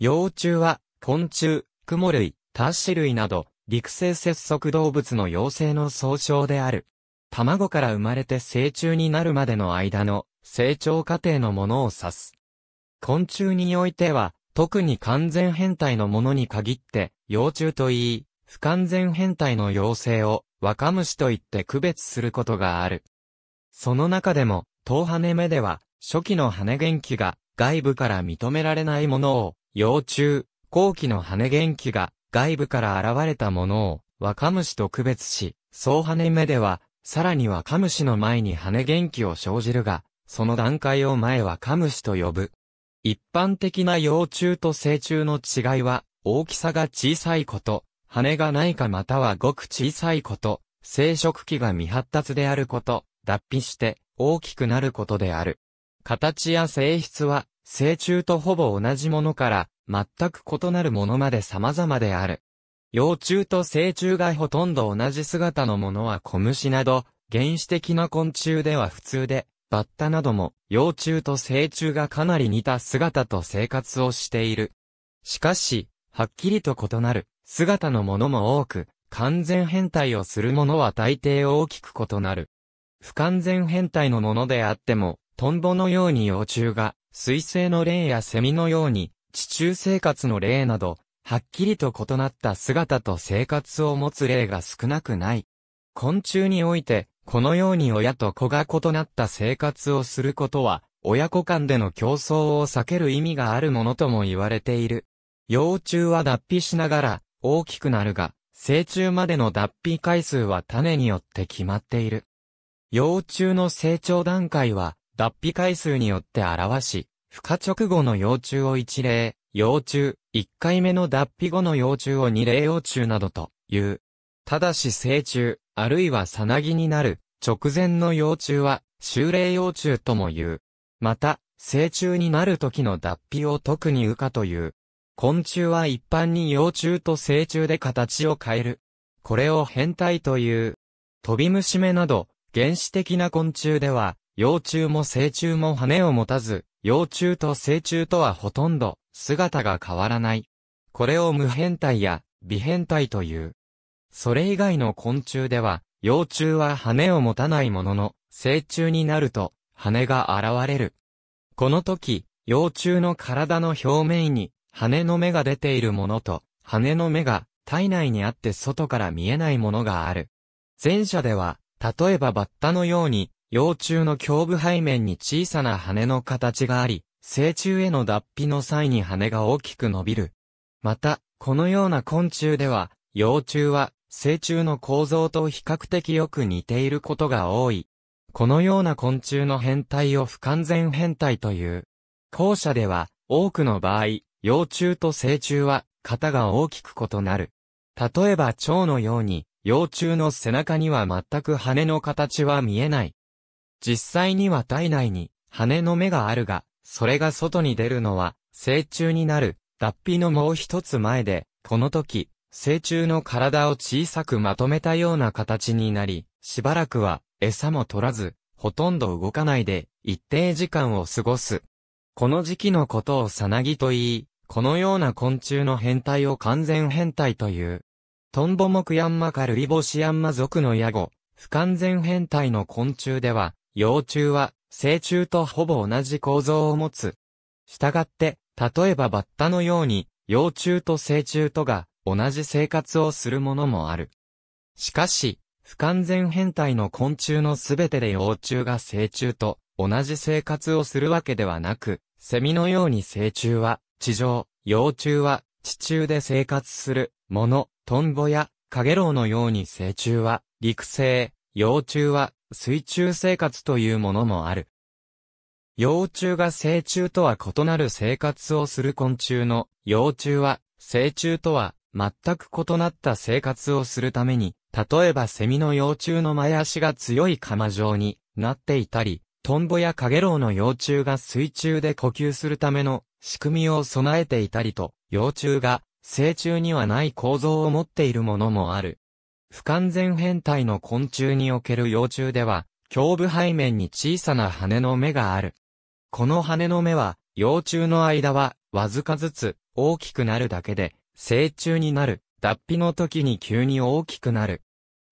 幼虫は、昆虫、蜘蛛類、タッシ類など、陸生節足動物の幼生の総称である。卵から生まれて成虫になるまでの間の成長過程のものを指す。昆虫においては、特に完全変態のものに限って、幼虫と言い、不完全変態の幼生を若虫と言って区別することがある。その中でも、頭羽目では、初期の羽元気が外部から認められないものを幼虫、後期の羽元気が外部から現れたものを若虫と区別し、総羽目では、さらに若虫の前に羽元気を生じるが、その段階を前若虫と呼ぶ。一般的な幼虫と成虫の違いは、大きさが小さいこと、羽がないかまたはごく小さいこと、生殖器が未発達であること、脱皮して大きくなることである。形や性質は成虫とほぼ同じものから、全く異なるものまで様々である。幼虫と成虫がほとんど同じ姿のものは小虫など、原始的な昆虫では普通で、バッタなども幼虫と成虫がかなり似た姿と生活をしている。しかし、はっきりと異なる姿のものも多く、完全変態をするものは大抵大きく異なる。不完全変態のものであっても、トンボのように幼虫が水星の霊やセミのように、地中生活の霊など、はっきりと異なった姿と生活を持つ例が少なくない。昆虫において、このように親と子が異なった生活をすることは、親子間での競争を避ける意味があるものとも言われている。幼虫は脱皮しながら大きくなるが、成虫までの脱皮回数は種によって決まっている。幼虫の成長段階は脱皮回数によって表し、孵化直後の幼虫を1例、幼虫、1回目の脱皮後の幼虫を2例幼虫などという。ただし成虫、あるいはさなぎになる、直前の幼虫は、修霊幼虫とも言う。また、成虫になる時の脱皮を特に羽化という。昆虫は一般に幼虫と成虫で形を変える。これを変態という。飛び虫目など、原始的な昆虫では、幼虫も成虫も羽を持たず、幼虫と成虫とはほとんど姿が変わらない。これを無変態や微変態という。それ以外の昆虫では、幼虫は羽を持たないものの、成虫になると羽が現れる。この時、幼虫の体の表面に羽の芽が出ているものと、羽の芽が体内にあって外から見えないものがある。前者では、例えばバッタのように幼虫の胸部背面に小さな羽の形があり、成虫への脱皮の際に羽が大きく伸びる。また、このような昆虫では、幼虫は成虫の構造と比較的よく似ていることが多い。このような昆虫の変態を不完全変態という。後者では、多くの場合、幼虫と成虫は、型が大きく異なる。例えば蝶のように、幼虫の背中には全く羽の形は見えない。実際には体内に羽の目があるが、それが外に出るのは、成虫になる、脱皮のもう一つ前で、この時、成虫の体を小さくまとめたような形になり、しばらくは餌も取らず、ほとんど動かないで、一定時間を過ごす。この時期のことをさなぎと言い、このような昆虫の変態を完全変態という。トンボクヤンマカルイボシヤンマ族のヤゴ、不完全変態の昆虫では、幼虫は、成虫とほぼ同じ構造を持つ。したがって、例えばバッタのように、幼虫と成虫とが同じ生活をするものもある。しかし、不完全変態の昆虫のすべてで幼虫が成虫と同じ生活をするわけではなく、セミのように成虫は地上、幼虫は地中で生活するもの、トンボやカゲロウのように成虫は陸生、幼虫は水中生活というものもある。幼虫が成虫とは異なる生活をする昆虫の幼虫は成虫とは全く異なった生活をするために、例えばセミの幼虫の前足が強い釜状になっていたり、トンボやカゲロウの幼虫が水中で呼吸するための仕組みを備えていたりと、幼虫が成虫にはない構造を持っているものもある。不完全変態の昆虫における幼虫では、胸部背面に小さな羽の目がある。この羽の目は、幼虫の間は、わずかずつ、大きくなるだけで、成虫になる、脱皮の時に急に大きくなる。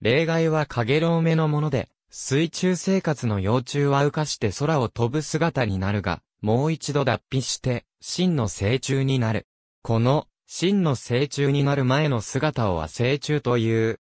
例外は影ロウ目のもので、水中生活の幼虫は浮かして空を飛ぶ姿になるが、もう一度脱皮して、真の成虫になる。この、真の成虫になる前の姿をは成虫という。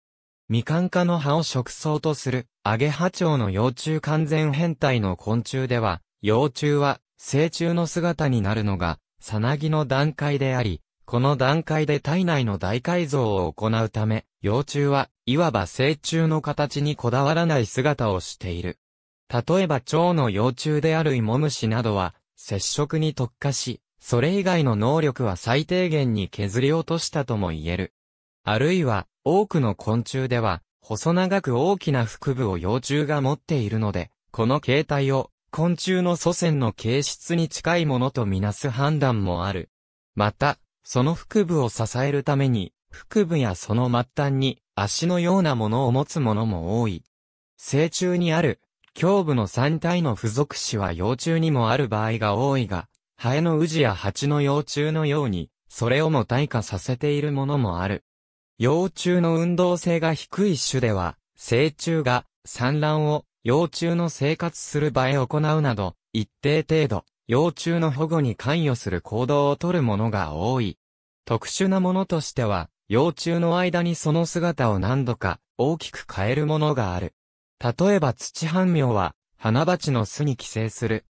未完化科の葉を食草とする、アゲハチョウの幼虫完全変態の昆虫では、幼虫は、成虫の姿になるのが、さなぎの段階であり、この段階で体内の大改造を行うため、幼虫は、いわば成虫の形にこだわらない姿をしている。例えば蝶の幼虫であるイモムシなどは、接触に特化し、それ以外の能力は最低限に削り落としたとも言える。あるいは、多くの昆虫では、細長く大きな腹部を幼虫が持っているので、この形態を、昆虫の祖先の形質に近いものとみなす判断もある。また、その腹部を支えるために、腹部やその末端に足のようなものを持つものも多い。成虫にある、胸部の三体の付属子は幼虫にもある場合が多いが、ハエのウジや蜂の幼虫のように、それをも退化させているものもある。幼虫の運動性が低い種では、成虫が産卵を幼虫の生活する場へ行うなど、一定程度、幼虫の保護に関与する行動をとるものが多い。特殊なものとしては、幼虫の間にその姿を何度か大きく変えるものがある。例えば土半苗は、花鉢の巣に寄生する。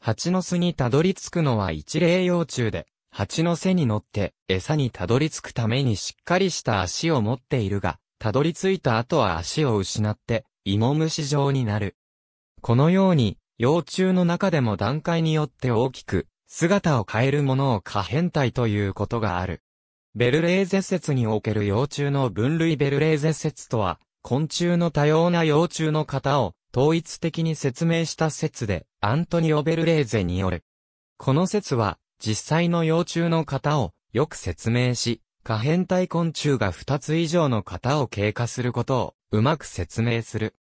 蜂の巣にたどり着くのは一例幼虫で、蜂の背に乗って餌にたどり着くためにしっかりした足を持っているが、たどり着いた後は足を失って芋虫状になる。このように、幼虫の中でも段階によって大きく、姿を変えるものを可変体ということがある。ベルレーゼ説における幼虫の分類ベルレーゼ説とは、昆虫の多様な幼虫の型を統一的に説明した説で、アントニオ・ベルレーゼによる。この説は、実際の幼虫の型をよく説明し、可変体昆虫が2つ以上の型を経過することをうまく説明する。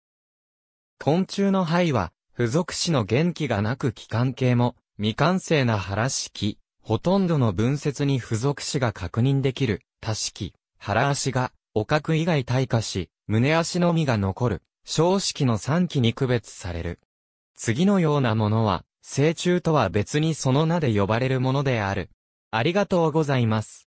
昆虫の肺は、付属子の元気がなく気管系も、未完成な腹式、ほとんどの分節に付属子が確認できる、多式、腹足が、お角以外退化し、胸足のみが残る、小式の3期に区別される。次のようなものは、成虫とは別にその名で呼ばれるものである。ありがとうございます。